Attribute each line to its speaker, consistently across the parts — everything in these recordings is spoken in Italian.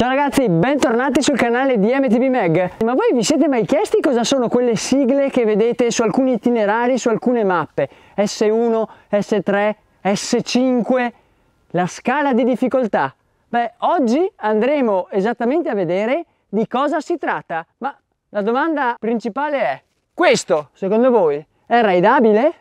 Speaker 1: Ciao ragazzi, bentornati sul canale di MTB Mag. Ma voi vi siete mai chiesti cosa sono quelle sigle che vedete su alcuni itinerari, su alcune mappe? S1, S3, S5, la scala di difficoltà. Beh, oggi andremo esattamente a vedere di cosa si tratta. Ma la domanda principale è, questo secondo voi è raidabile?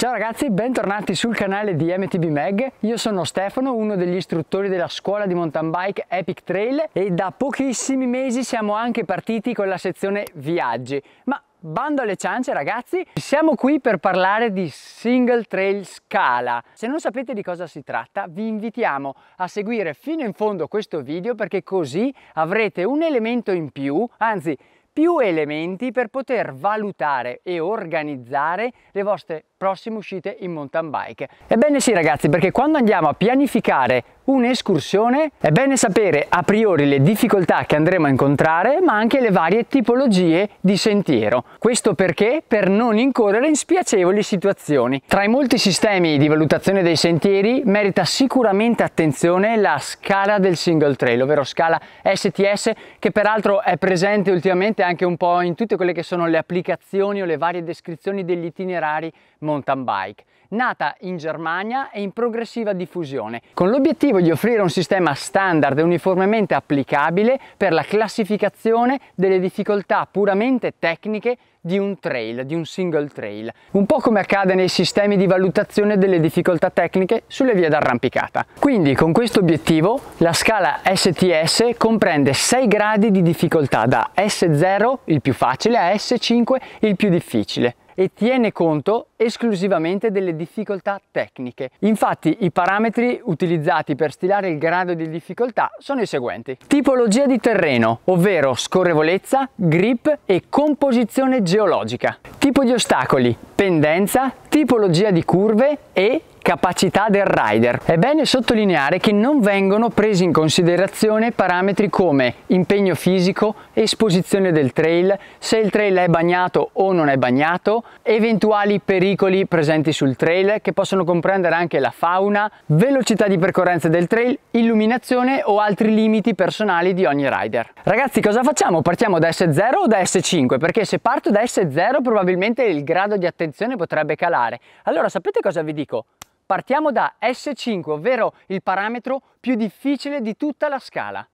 Speaker 1: Ciao ragazzi, bentornati sul canale di MTB Mag. Io sono Stefano, uno degli istruttori della scuola di mountain bike Epic Trail e da pochissimi mesi siamo anche partiti con la sezione viaggi. Ma Bando alle ciance ragazzi, siamo qui per parlare di Single Trail Scala. Se non sapete di cosa si tratta vi invitiamo a seguire fino in fondo questo video perché così avrete un elemento in più, anzi più elementi per poter valutare e organizzare le vostre prossime uscite in mountain bike. Ebbene sì ragazzi, perché quando andiamo a pianificare un'escursione? È bene sapere a priori le difficoltà che andremo a incontrare, ma anche le varie tipologie di sentiero. Questo perché? Per non incorrere in spiacevoli situazioni. Tra i molti sistemi di valutazione dei sentieri merita sicuramente attenzione la scala del single trail, ovvero scala STS, che peraltro è presente ultimamente anche un po' in tutte quelle che sono le applicazioni o le varie descrizioni degli itinerari mountain bike. Nata in Germania e in progressiva diffusione, con l'obiettivo cerco offrire un sistema standard e uniformemente applicabile per la classificazione delle difficoltà puramente tecniche di un trail, di un single trail, un po' come accade nei sistemi di valutazione delle difficoltà tecniche sulle vie d'arrampicata. Quindi con questo obiettivo la scala STS comprende 6 gradi di difficoltà da S0 il più facile a S5 il più difficile e tiene conto esclusivamente delle difficoltà tecniche. Infatti i parametri utilizzati per stilare il grado di difficoltà sono i seguenti. Tipologia di terreno, ovvero scorrevolezza, grip e composizione geologica. Tipo di ostacoli, pendenza, tipologia di curve e capacità del rider. È bene sottolineare che non vengono presi in considerazione parametri come impegno fisico, esposizione del trail, se il trail è bagnato o non è bagnato, eventuali pericoli presenti sul trail che possono comprendere anche la fauna, velocità di percorrenza del trail, illuminazione o altri limiti personali di ogni rider. Ragazzi cosa facciamo? Partiamo da S0 o da S5? Perché se parto da S0 probabilmente il grado di attenzione potrebbe calare. Allora sapete cosa vi dico? Partiamo da S5, ovvero il parametro più difficile di tutta la scala.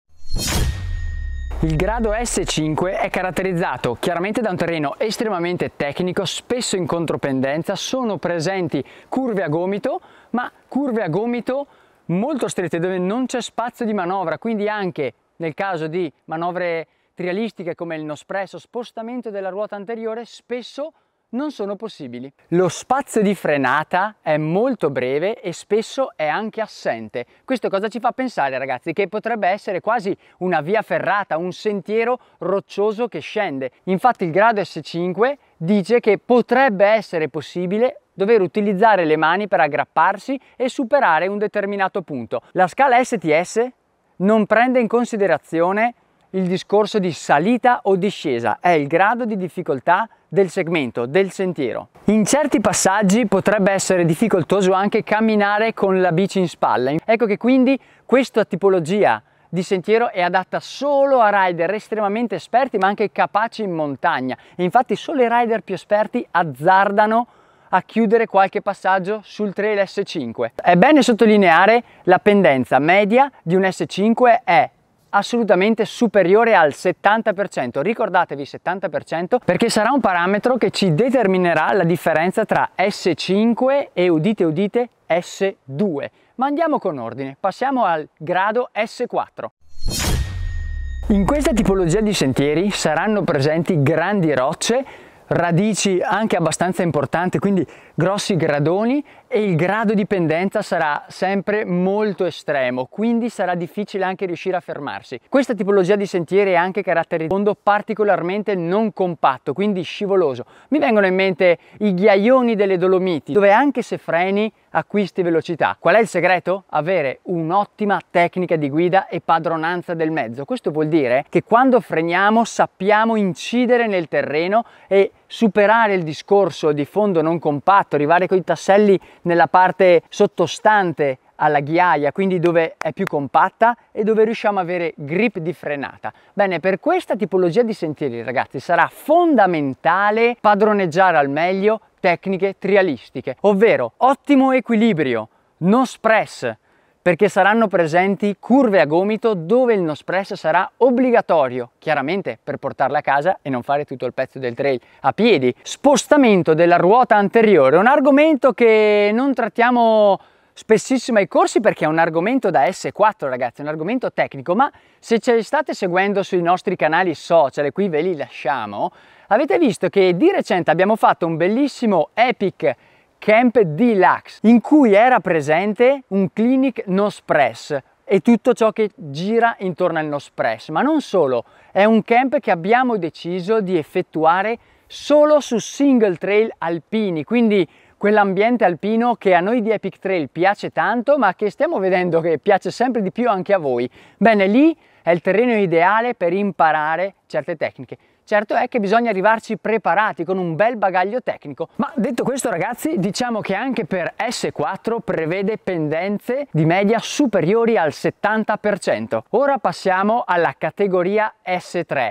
Speaker 1: Il grado S5 è caratterizzato chiaramente da un terreno estremamente tecnico, spesso in contropendenza, sono presenti curve a gomito, ma curve a gomito molto strette dove non c'è spazio di manovra, quindi anche nel caso di manovre trialistiche come il nospresso, spostamento della ruota anteriore, spesso non sono possibili. Lo spazio di frenata è molto breve e spesso è anche assente. Questo cosa ci fa pensare ragazzi? Che potrebbe essere quasi una via ferrata, un sentiero roccioso che scende. Infatti il grado S5 dice che potrebbe essere possibile dover utilizzare le mani per aggrapparsi e superare un determinato punto. La scala STS non prende in considerazione il discorso di salita o discesa, è il grado di difficoltà del segmento, del sentiero. In certi passaggi potrebbe essere difficoltoso anche camminare con la bici in spalla. Ecco che quindi questa tipologia di sentiero è adatta solo a rider estremamente esperti ma anche capaci in montagna. E infatti solo i rider più esperti azzardano a chiudere qualche passaggio sul trail S5. È bene sottolineare la pendenza media di un S5 è assolutamente superiore al 70%. Ricordatevi 70% perché sarà un parametro che ci determinerà la differenza tra S5 e udite udite S2. Ma andiamo con ordine, passiamo al grado S4. In questa tipologia di sentieri saranno presenti grandi rocce, radici anche abbastanza importanti, quindi grossi gradoni e il grado di pendenza sarà sempre molto estremo, quindi sarà difficile anche riuscire a fermarsi. Questa tipologia di sentieri è anche caratterizzato particolarmente non compatto, quindi scivoloso. Mi vengono in mente i ghiaioni delle Dolomiti, dove anche se freni acquisti velocità. Qual è il segreto? Avere un'ottima tecnica di guida e padronanza del mezzo. Questo vuol dire che quando freniamo sappiamo incidere nel terreno e superare il discorso di fondo non compatto, arrivare con i tasselli nella parte sottostante alla ghiaia, quindi dove è più compatta e dove riusciamo ad avere grip di frenata. Bene, per questa tipologia di sentieri, ragazzi, sarà fondamentale padroneggiare al meglio tecniche trialistiche, ovvero ottimo equilibrio, non stress, perché saranno presenti curve a gomito dove il Nospress sarà obbligatorio, chiaramente per portarla a casa e non fare tutto il pezzo del trail a piedi. Spostamento della ruota anteriore, un argomento che non trattiamo spessissimo ai corsi perché è un argomento da S4 ragazzi, è un argomento tecnico, ma se ci state seguendo sui nostri canali social e qui ve li lasciamo, avete visto che di recente abbiamo fatto un bellissimo epic Camp Deluxe, in cui era presente un clinic no spress e tutto ciò che gira intorno al no spress. Ma non solo, è un camp che abbiamo deciso di effettuare solo su single trail alpini, quindi quell'ambiente alpino che a noi di Epic Trail piace tanto, ma che stiamo vedendo che piace sempre di più anche a voi. Bene, lì è il terreno ideale per imparare certe tecniche. Certo è che bisogna arrivarci preparati con un bel bagaglio tecnico. Ma detto questo ragazzi, diciamo che anche per S4 prevede pendenze di media superiori al 70%. Ora passiamo alla categoria S3,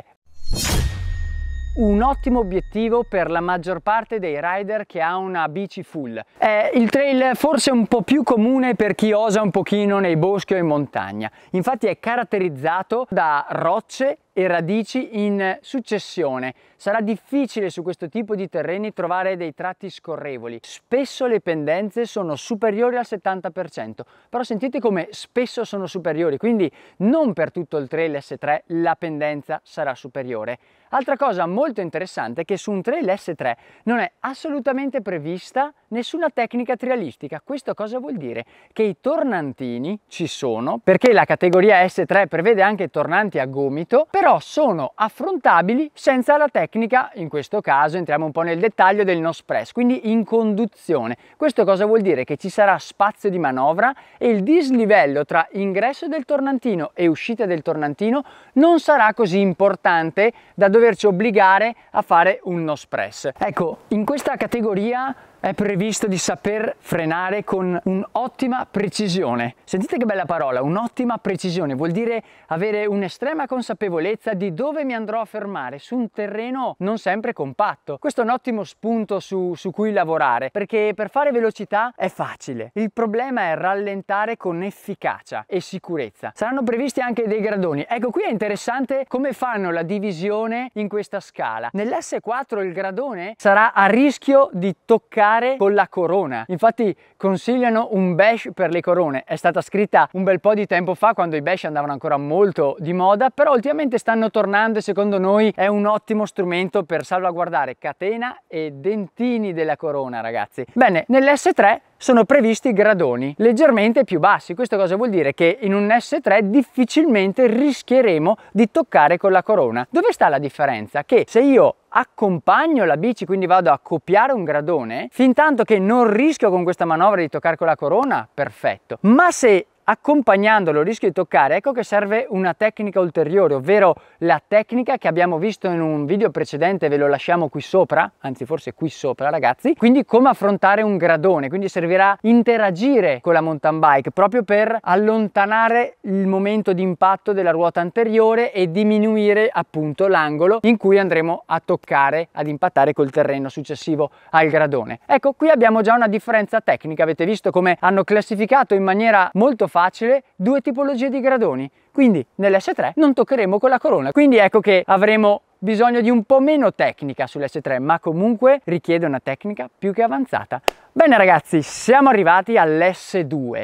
Speaker 1: un ottimo obiettivo per la maggior parte dei rider che ha una bici full. È il trail forse un po' più comune per chi osa un pochino nei boschi o in montagna. Infatti è caratterizzato da rocce e radici in successione. Sarà difficile su questo tipo di terreni trovare dei tratti scorrevoli. Spesso le pendenze sono superiori al 70%, però sentite come spesso sono superiori, quindi non per tutto il trail S3 la pendenza sarà superiore. Altra cosa molto interessante è che su un trail S3 non è assolutamente prevista nessuna tecnica trialistica. Questo cosa vuol dire? Che i tornantini ci sono, perché la categoria S3 prevede anche tornanti a gomito, però sono affrontabili senza la tecnica, in questo caso entriamo un po' nel dettaglio del no press, quindi in conduzione. Questo cosa vuol dire? Che ci sarà spazio di manovra e il dislivello tra ingresso del tornantino e uscita del tornantino non sarà così importante da doverci obbligare a fare un no press. Ecco, in questa categoria è previsto di saper frenare con un'ottima precisione. Sentite che bella parola, un'ottima precisione, vuol dire avere un'estrema consapevolezza di dove mi andrò a fermare su un terreno non sempre compatto. Questo è un ottimo spunto su, su cui lavorare, perché per fare velocità è facile. Il problema è rallentare con efficacia e sicurezza. Saranno previsti anche dei gradoni. Ecco, qui è interessante come fanno la divisione in questa scala. Nell'S4 il gradone sarà a rischio di toccare fare con la corona. Infatti consigliano un bash per le corone. È stata scritta un bel po' di tempo fa quando i bash andavano ancora molto di moda, però ultimamente stanno tornando e secondo noi è un ottimo strumento per salvaguardare catena e dentini della corona, ragazzi. Bene, nell'S3 sono previsti gradoni leggermente più bassi. Questo cosa vuol dire? Che in un S3 difficilmente rischieremo di toccare con la corona. Dove sta la differenza? Che se io accompagno la bici, quindi vado a copiare un gradone, fin tanto che non rischio con questa manovra di toccare con la corona, perfetto. Ma se accompagnandolo al rischio di toccare, ecco che serve una tecnica ulteriore, ovvero la tecnica che abbiamo visto in un video precedente, ve lo lasciamo qui sopra, anzi forse qui sopra ragazzi, quindi come affrontare un gradone, quindi servirà interagire con la mountain bike proprio per allontanare il momento di impatto della ruota anteriore e diminuire appunto l'angolo in cui andremo a toccare, ad impattare col terreno successivo al gradone. Ecco qui abbiamo già una differenza tecnica, avete visto come hanno classificato in maniera molto facile due tipologie di gradoni, quindi nell'S3 non toccheremo con la corona, quindi ecco che avremo bisogno di un po' meno tecnica sull'S3, ma comunque richiede una tecnica più che avanzata. Bene ragazzi, siamo arrivati all'S2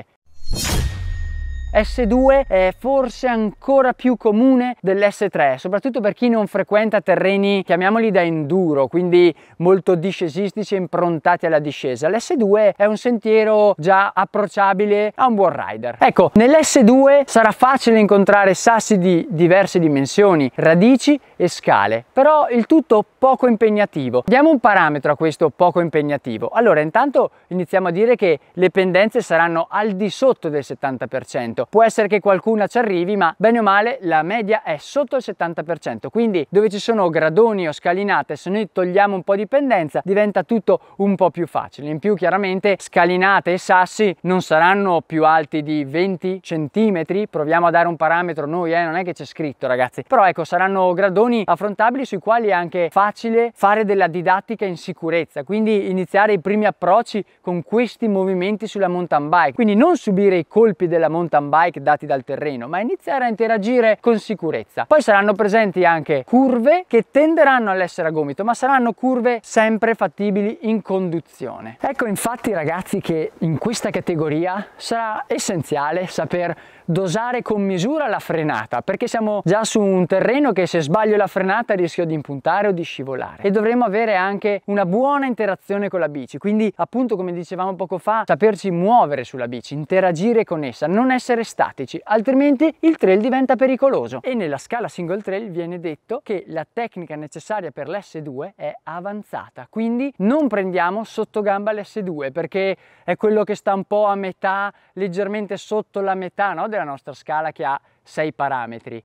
Speaker 1: S2 è forse ancora più comune dell'S3, soprattutto per chi non frequenta terreni, chiamiamoli da enduro, quindi molto discesistici e improntati alla discesa. L'S2 è un sentiero già approcciabile a un buon rider. Ecco, nell'S2 sarà facile incontrare sassi di diverse dimensioni, radici e scale, però il tutto poco impegnativo. Diamo un parametro a questo poco impegnativo. Allora, intanto iniziamo a dire che le pendenze saranno al di sotto del 70%, 100%. Può essere che qualcuna ci arrivi, ma bene o male la media è sotto il 70%. Quindi dove ci sono gradoni o scalinate, se noi togliamo un po' di pendenza, diventa tutto un po' più facile. In più chiaramente scalinate e sassi non saranno più alti di 20 centimetri. Proviamo a dare un parametro noi, eh, non è che c'è scritto ragazzi. Però ecco, saranno gradoni affrontabili sui quali è anche facile fare della didattica in sicurezza. Quindi iniziare i primi approcci con questi movimenti sulla mountain bike. Quindi non subire i colpi della mountain bike bike dati dal terreno, ma iniziare a interagire con sicurezza. Poi saranno presenti anche curve che tenderanno all'essere a gomito, ma saranno curve sempre fattibili in conduzione. Ecco infatti ragazzi che in questa categoria sarà essenziale saper dosare con misura la frenata, perché siamo già su un terreno che se sbaglio la frenata rischio di impuntare o di scivolare e dovremo avere anche una buona interazione con la bici, quindi appunto come dicevamo poco fa, saperci muovere sulla bici, interagire con essa, non essere essere statici, altrimenti il trail diventa pericoloso. E nella scala single trail viene detto che la tecnica necessaria per l'S2 è avanzata, quindi non prendiamo sotto gamba l'S2 perché è quello che sta un po' a metà, leggermente sotto la metà no, della nostra scala che ha 6 parametri.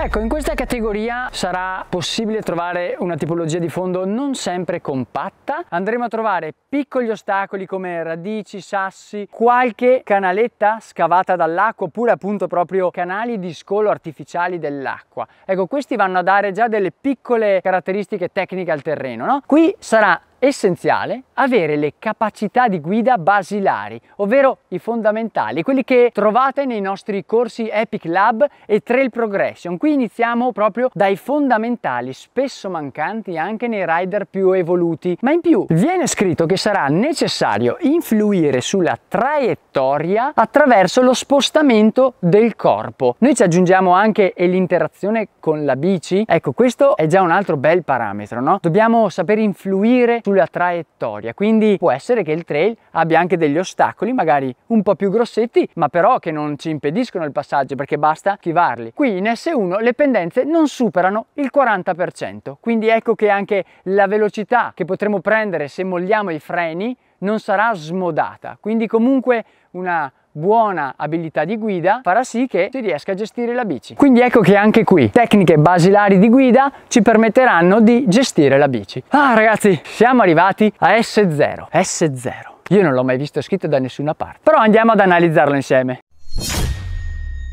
Speaker 1: Ecco, in questa categoria sarà possibile trovare una tipologia di fondo non sempre compatta. Andremo a trovare piccoli ostacoli come radici, sassi, qualche canaletta scavata dall'acqua oppure appunto proprio canali di scolo artificiali dell'acqua. Ecco, questi vanno a dare già delle piccole caratteristiche tecniche al terreno, no? Qui sarà essenziale avere le capacità di guida basilari, ovvero i fondamentali, quelli che trovate nei nostri corsi Epic Lab e Trail Progression. Qui iniziamo proprio dai fondamentali, spesso mancanti anche nei rider più evoluti. Ma in più viene scritto che sarà necessario influire sulla traiettoria attraverso lo spostamento del corpo. Noi ci aggiungiamo anche l'interazione con la bici. Ecco, questo è già un altro bel parametro, no? Dobbiamo saper influire sulla traiettoria, quindi può essere che il trail abbia anche degli ostacoli, magari un po' più grossetti, ma però che non ci impediscono il passaggio perché basta schivarli. Qui in S1 le pendenze non superano il 40%, quindi ecco che anche la velocità che potremo prendere se molliamo i freni non sarà smodata, quindi comunque una buona abilità di guida farà sì che si riesca a gestire la bici. Quindi ecco che anche qui tecniche basilari di guida ci permetteranno di gestire la bici. Ah ragazzi, siamo arrivati a S0. S0. Io non l'ho mai visto scritto da nessuna parte, però andiamo ad analizzarlo insieme.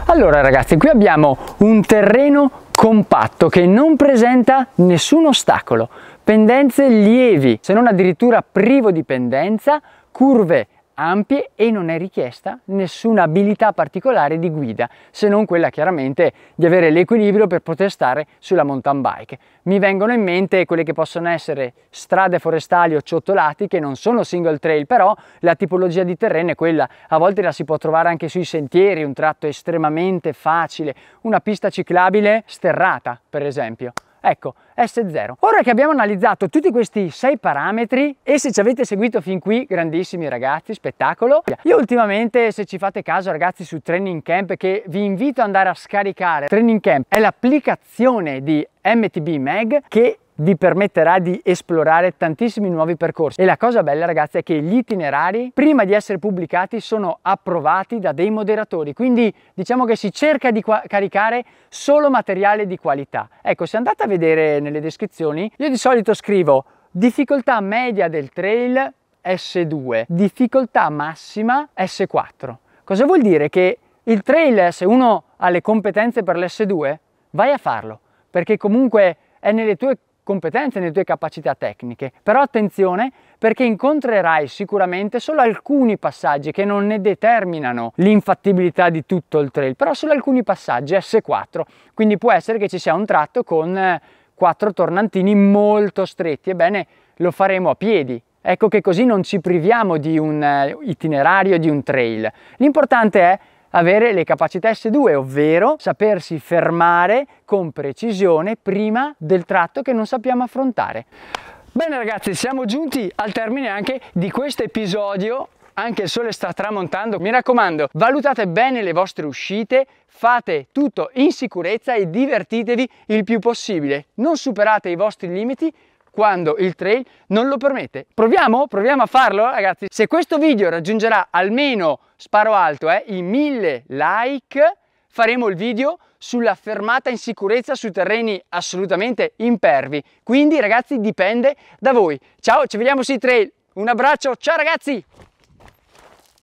Speaker 1: Allora ragazzi, qui abbiamo un terreno compatto che non presenta nessun ostacolo, pendenze lievi, se non addirittura privo di pendenza, curve ampie e non è richiesta nessuna abilità particolare di guida, se non quella chiaramente di avere l'equilibrio per poter stare sulla mountain bike. Mi vengono in mente quelle che possono essere strade forestali o ciottolati che non sono single trail, però la tipologia di terreno è quella, a volte la si può trovare anche sui sentieri, un tratto estremamente facile, una pista ciclabile sterrata per esempio. Ecco, S0. Ora che abbiamo analizzato tutti questi sei parametri e se ci avete seguito fin qui, grandissimi ragazzi, spettacolo. Io ultimamente, se ci fate caso ragazzi, su Training Camp, che vi invito ad andare a scaricare, Training Camp è l'applicazione di MTB Mag che vi permetterà di esplorare tantissimi nuovi percorsi e la cosa bella ragazzi è che gli itinerari prima di essere pubblicati sono approvati da dei moderatori quindi diciamo che si cerca di caricare solo materiale di qualità ecco se andate a vedere nelle descrizioni io di solito scrivo difficoltà media del trail S2 difficoltà massima S4 cosa vuol dire che il trail se uno ha le competenze per l'S2 vai a farlo perché comunque è nelle tue competenze, nelle tue capacità tecniche. Però attenzione perché incontrerai sicuramente solo alcuni passaggi che non ne determinano l'infattibilità di tutto il trail, però solo alcuni passaggi S4. Quindi può essere che ci sia un tratto con eh, quattro tornantini molto stretti. Ebbene, lo faremo a piedi. Ecco che così non ci priviamo di un eh, itinerario, di un trail. L'importante è avere le capacità S2, ovvero sapersi fermare con precisione prima del tratto che non sappiamo affrontare. Bene ragazzi, siamo giunti al termine anche di questo episodio anche il sole sta tramontando. Mi raccomando, valutate bene le vostre uscite, fate tutto in sicurezza e divertitevi il più possibile. Non superate i vostri limiti, quando il trail non lo permette. Proviamo? Proviamo a farlo ragazzi? Se questo video raggiungerà almeno, sparo alto, eh, i mille like, faremo il video sulla fermata in sicurezza su terreni assolutamente impervi. Quindi ragazzi dipende da voi. Ciao, ci vediamo sui trail. Un abbraccio, ciao ragazzi!